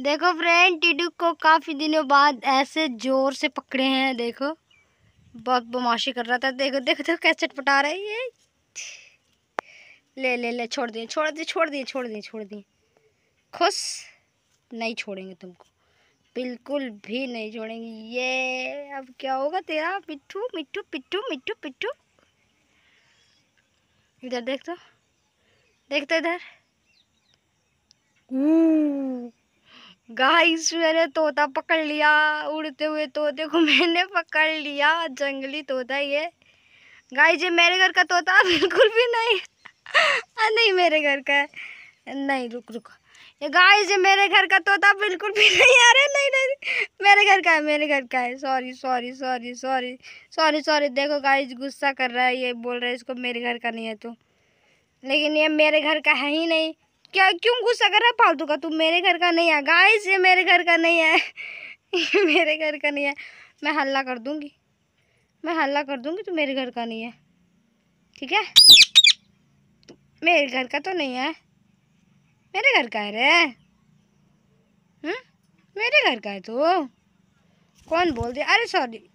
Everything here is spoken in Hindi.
देखो फ्रेंड टिडू को काफ़ी दिनों बाद ऐसे ज़ोर से पकड़े हैं देखो बहुत बमाशी कर रहा था देखो देखो देखो कैसे चटपटा रही है ले ले ले छोड़ दिए छोड़ दिए छोड़ दिए छोड़ दिए छोड़ दिए खुश नहीं छोड़ेंगे तुमको बिल्कुल भी नहीं छोड़ेंगे ये अब क्या होगा तेरा मिट्टू मिट्टू पिट्टू मिट्टू पिट्टू इधर देख तो देख तो इधर गाइस मैंने तोता पकड़ लिया उड़ते हुए तोते को मैंने पकड़ लिया जंगली तोता ये गाइस ये मेरे घर का तोता बिल्कुल भी नहीं नहीं मेरे घर का है नहीं रुक रुक ये गाइस ये मेरे घर का तोता बिल्कुल भी नहीं आ रहा नहीं नहीं मेरे घर का है मेरे घर का है sorry sorry sorry sorry sorry sorry देखो गाइस गुस्सा कर रहा है ये बोल रहा है इसको मेरे घर का नहीं है तो लेकिन ये मेरे घर का है ही नहीं क्या क्यों गुस्सा कर रहा है फालतू का तू मेरे घर का नहीं है गाइस ये मेरे घर का नहीं है मेरे घर का नहीं है मैं हल्ला कर दूँगी मैं हल्ला कर दूँगी तू तो मेरे घर का नहीं है ठीक है तो मेरे घर का तो नहीं है मेरे घर का है रे हम्म? मेरे घर का है तो कौन बोल दिया अरे सॉरी